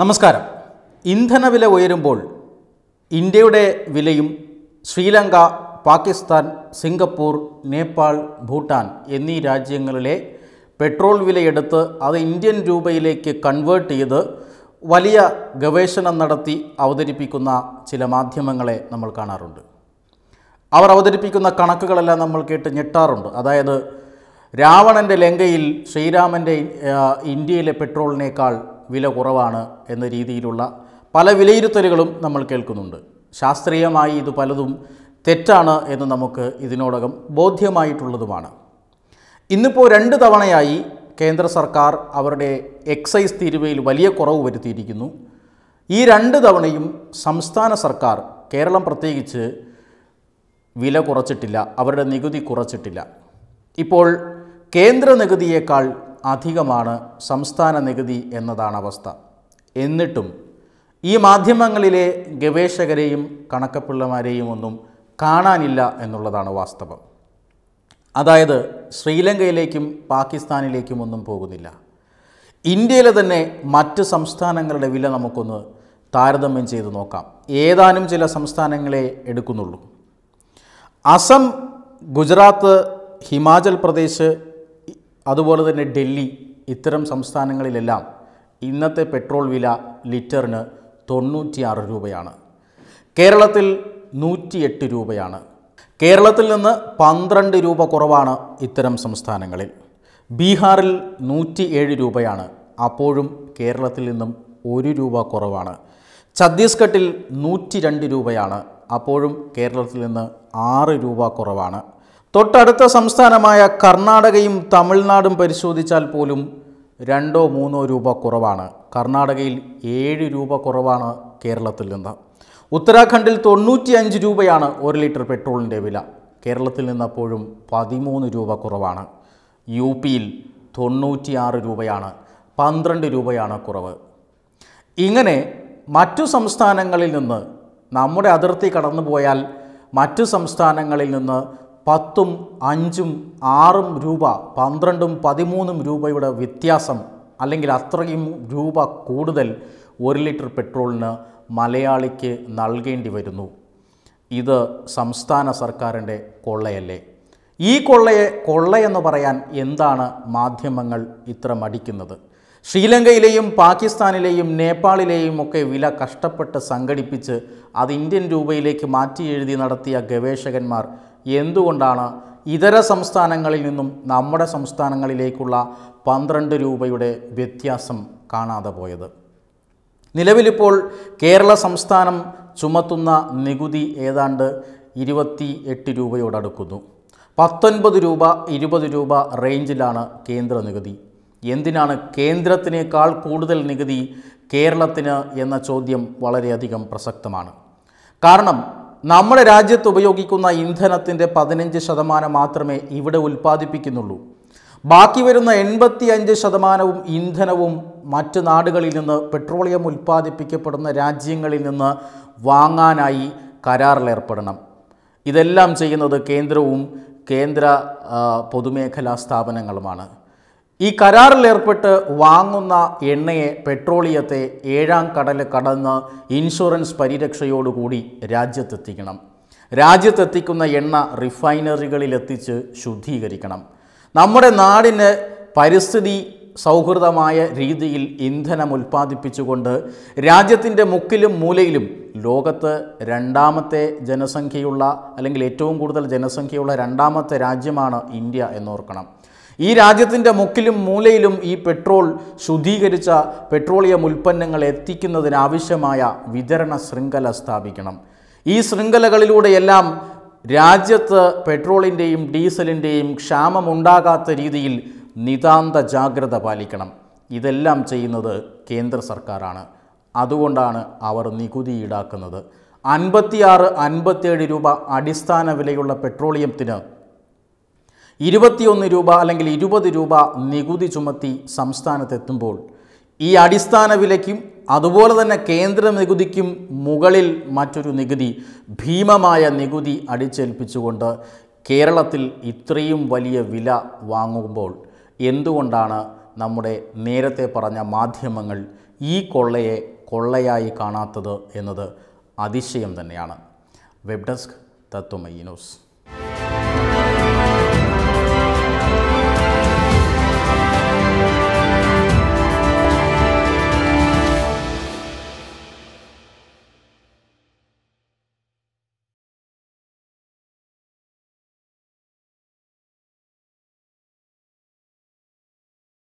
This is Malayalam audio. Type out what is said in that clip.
നമസ്കാരം ഇന്ധനവില ഉയരുമ്പോൾ ഇന്ത്യയുടെ വിലയും ശ്രീലങ്ക പാകിസ്ഥാൻ സിംഗപ്പൂർ നേപ്പാൾ ഭൂട്ടാൻ എന്നീ രാജ്യങ്ങളിലെ പെട്രോൾ വിലയെടുത്ത് അത് ഇന്ത്യൻ രൂപയിലേക്ക് കൺവേർട്ട് ചെയ്ത് വലിയ ഗവേഷണം നടത്തി അവതരിപ്പിക്കുന്ന ചില മാധ്യമങ്ങളെ നമ്മൾ കാണാറുണ്ട് അവർ അവതരിപ്പിക്കുന്ന കണക്കുകളെല്ലാം നമ്മൾ കേട്ട് ഞെട്ടാറുണ്ട് അതായത് രാവണൻ്റെ ലങ്കയിൽ ശ്രീരാമൻ്റെ ഇന്ത്യയിലെ പെട്രോളിനേക്കാൾ വില കുറവാണ് എന്ന രീതിയിലുള്ള പല വിലയിരുത്തലുകളും നമ്മൾ കേൾക്കുന്നുണ്ട് ശാസ്ത്രീയമായി ഇത് പലതും തെറ്റാണ് എന്ന് നമുക്ക് ഇതിനോടകം ബോധ്യമായിട്ടുള്ളതുമാണ് ഇന്നിപ്പോൾ രണ്ട് തവണയായി കേന്ദ്ര സർക്കാർ അവരുടെ എക്സൈസ് തീരുവയിൽ വലിയ കുറവ് വരുത്തിയിരിക്കുന്നു ഈ രണ്ട് തവണയും സംസ്ഥാന സർക്കാർ കേരളം പ്രത്യേകിച്ച് വില കുറച്ചിട്ടില്ല അവരുടെ നികുതി കുറച്ചിട്ടില്ല ഇപ്പോൾ കേന്ദ്ര നികുതിയേക്കാൾ അധികമാണ് സംസ്ഥാന നികുതി എന്നതാണ് അവസ്ഥ എന്നിട്ടും ഈ മാധ്യമങ്ങളിലെ ഗവേഷകരെയും കണക്കപ്പിള്ളമാരെയും ഒന്നും കാണാനില്ല എന്നുള്ളതാണ് വാസ്തവം അതായത് ശ്രീലങ്കയിലേക്കും പാകിസ്ഥാനിലേക്കും ഒന്നും പോകുന്നില്ല ഇന്ത്യയിലെ തന്നെ മറ്റ് സംസ്ഥാനങ്ങളുടെ വില നമുക്കൊന്ന് താരതമ്യം ചെയ്ത് നോക്കാം ഏതാനും ചില സംസ്ഥാനങ്ങളെ എടുക്കുന്നുള്ളൂ അസം ഗുജറാത്ത് ഹിമാചൽ പ്രദേശ് അതുപോലെ തന്നെ ഡൽഹി ഇത്തരം സംസ്ഥാനങ്ങളിലെല്ലാം ഇന്നത്തെ പെട്രോൾ വില ലിറ്ററിന് തൊണ്ണൂറ്റിയാറ് രൂപയാണ് കേരളത്തിൽ നൂറ്റിയെട്ട് രൂപയാണ് കേരളത്തിൽ നിന്ന് പന്ത്രണ്ട് രൂപ കുറവാണ് ഇത്തരം സംസ്ഥാനങ്ങളിൽ ബീഹാറിൽ നൂറ്റിയേഴ് രൂപയാണ് അപ്പോഴും കേരളത്തിൽ നിന്നും ഒരു രൂപ കുറവാണ് ഛത്തീസ്ഗഡിൽ നൂറ്റി രണ്ട് രൂപയാണ് അപ്പോഴും കേരളത്തിൽ നിന്ന് ആറ് രൂപ കുറവാണ് തൊട്ടടുത്ത സംസ്ഥാനമായ കർണാടകയും തമിഴ്നാടും പരിശോധിച്ചാൽ പോലും രണ്ടോ മൂന്നോ രൂപ കുറവാണ് കർണാടകയിൽ ഏഴ് രൂപ കുറവാണ് കേരളത്തിൽ നിന്ന് ഉത്തരാഖണ്ഡിൽ തൊണ്ണൂറ്റിയഞ്ച് രൂപയാണ് ഒരു ലിറ്റർ പെട്രോളിൻ്റെ വില കേരളത്തിൽ നിന്നപ്പോഴും പതിമൂന്ന് രൂപ കുറവാണ് യു പിയിൽ തൊണ്ണൂറ്റിയാറ് രൂപയാണ് പന്ത്രണ്ട് രൂപയാണ് കുറവ് ഇങ്ങനെ മറ്റു സംസ്ഥാനങ്ങളിൽ നിന്ന് നമ്മുടെ അതിർത്തി കടന്നു പോയാൽ മറ്റു സംസ്ഥാനങ്ങളിൽ നിന്ന് പത്തും അഞ്ചും ആറും രൂപ പന്ത്രണ്ടും പതിമൂന്നും രൂപയുടെ വ്യത്യാസം അല്ലെങ്കിൽ അത്രയും രൂപ കൂടുതൽ ഒരു ലിറ്റർ പെട്രോളിന് മലയാളിക്ക് നൽകേണ്ടി വരുന്നു ഇത് സംസ്ഥാന സർക്കാരിൻ്റെ കൊള്ളയല്ലേ ഈ കൊള്ളയെ കൊള്ളയെന്ന് പറയാൻ എന്താണ് മാധ്യമങ്ങൾ ഇത്ര മടിക്കുന്നത് ശ്രീലങ്കയിലെയും പാകിസ്ഥാനിലെയും നേപ്പാളിലെയും ഒക്കെ വില കഷ്ടപ്പെട്ട് സംഘടിപ്പിച്ച് അത് ഇന്ത്യൻ രൂപയിലേക്ക് മാറ്റി എഴുതി നടത്തിയ ഗവേഷകന്മാർ എന്തുകൊണ്ടാണ് ഇതര സംസ്ഥാനങ്ങളിൽ നിന്നും നമ്മുടെ സംസ്ഥാനങ്ങളിലേക്കുള്ള പന്ത്രണ്ട് രൂപയുടെ വ്യത്യാസം കാണാതെ പോയത് നിലവിലിപ്പോൾ കേരള സംസ്ഥാനം ചുമത്തുന്ന നികുതി ഏതാണ്ട് ഇരുപത്തി എട്ട് രൂപയോടടുക്കുന്നു പത്തൊൻപത് രൂപ ഇരുപത് രൂപ റേഞ്ചിലാണ് കേന്ദ്ര നികുതി എന്തിനാണ് കേന്ദ്രത്തിനേക്കാൾ കൂടുതൽ നികുതി കേരളത്തിന് എന്ന ചോദ്യം വളരെയധികം പ്രസക്തമാണ് കാരണം നമ്മുടെ രാജ്യത്ത് ഉപയോഗിക്കുന്ന ഇന്ധനത്തിൻ്റെ പതിനഞ്ച് ശതമാനം മാത്രമേ ഇവിടെ ഉൽപ്പാദിപ്പിക്കുന്നുള്ളൂ ബാക്കി വരുന്ന എൺപത്തി അഞ്ച് ശതമാനവും ഇന്ധനവും മറ്റ് നാടുകളിൽ നിന്ന് പെട്രോളിയം ഉൽപ്പാദിപ്പിക്കപ്പെടുന്ന രാജ്യങ്ങളിൽ നിന്ന് വാങ്ങാനായി കരാറിലേർപ്പെടണം ഇതെല്ലാം ചെയ്യുന്നത് കേന്ദ്രവും കേന്ദ്ര പൊതുമേഖലാ സ്ഥാപനങ്ങളുമാണ് ഈ കരാറിലേർപ്പെട്ട് വാങ്ങുന്ന എണ്ണയെ പെട്രോളിയത്തെ ഏഴാം കടൽ കടന്ന് ഇൻഷുറൻസ് പരിരക്ഷയോടുകൂടി രാജ്യത്തെത്തിക്കണം രാജ്യത്തെത്തിക്കുന്ന എണ്ണ റിഫൈനറികളിലെത്തിച്ച് ശുദ്ധീകരിക്കണം നമ്മുടെ നാടിന് പരിസ്ഥിതി സൗഹൃദമായ രീതിയിൽ ഇന്ധനം ഉൽപ്പാദിപ്പിച്ചുകൊണ്ട് രാജ്യത്തിൻ്റെ മുക്കിലും മൂലയിലും ലോകത്ത് രണ്ടാമത്തെ ജനസംഖ്യയുള്ള അല്ലെങ്കിൽ ഏറ്റവും കൂടുതൽ ജനസംഖ്യയുള്ള രണ്ടാമത്തെ രാജ്യമാണ് ഇന്ത്യ എന്നോർക്കണം ഈ രാജ്യത്തിൻ്റെ മുക്കിലും മൂലയിലും ഈ പെട്രോൾ ശുദ്ധീകരിച്ച പെട്രോളിയം ഉൽപ്പന്നങ്ങൾ എത്തിക്കുന്നതിനാവശ്യമായ വിതരണ ശൃംഖല സ്ഥാപിക്കണം ഈ ശൃംഖലകളിലൂടെയെല്ലാം രാജ്യത്ത് പെട്രോളിൻ്റെയും ഡീസലിൻ്റെയും ക്ഷാമമുണ്ടാകാത്ത രീതിയിൽ നിതാന്ത ജാഗ്രത പാലിക്കണം ഇതെല്ലാം ചെയ്യുന്നത് കേന്ദ്ര സർക്കാരാണ് അതുകൊണ്ടാണ് അവർ നികുതി ഈടാക്കുന്നത് അൻപത്തിയാറ് അൻപത്തേഴ് രൂപ അടിസ്ഥാന വിലയുള്ള പെട്രോളിയത്തിന് ഇരുപത്തിയൊന്ന് രൂപ അല്ലെങ്കിൽ ഇരുപത് രൂപ നികുതി ചുമത്തി സംസ്ഥാനത്തെത്തുമ്പോൾ ഈ അടിസ്ഥാന വിലയ്ക്കും അതുപോലെ തന്നെ കേന്ദ്ര നികുതിക്കും മുകളിൽ മറ്റൊരു നികുതി ഭീമമായ നികുതി അടിച്ചേൽപ്പിച്ചുകൊണ്ട് കേരളത്തിൽ ഇത്രയും വലിയ വില വാങ്ങുമ്പോൾ എന്തുകൊണ്ടാണ് നമ്മുടെ നേരത്തെ പറഞ്ഞ മാധ്യമങ്ങൾ ഈ കൊള്ളയെ കൊള്ളയായി കാണാത്തത് എന്നത് അതിശയം തന്നെയാണ് വെബ് ഡെസ്ക് തത്വമയി ന്യൂസ്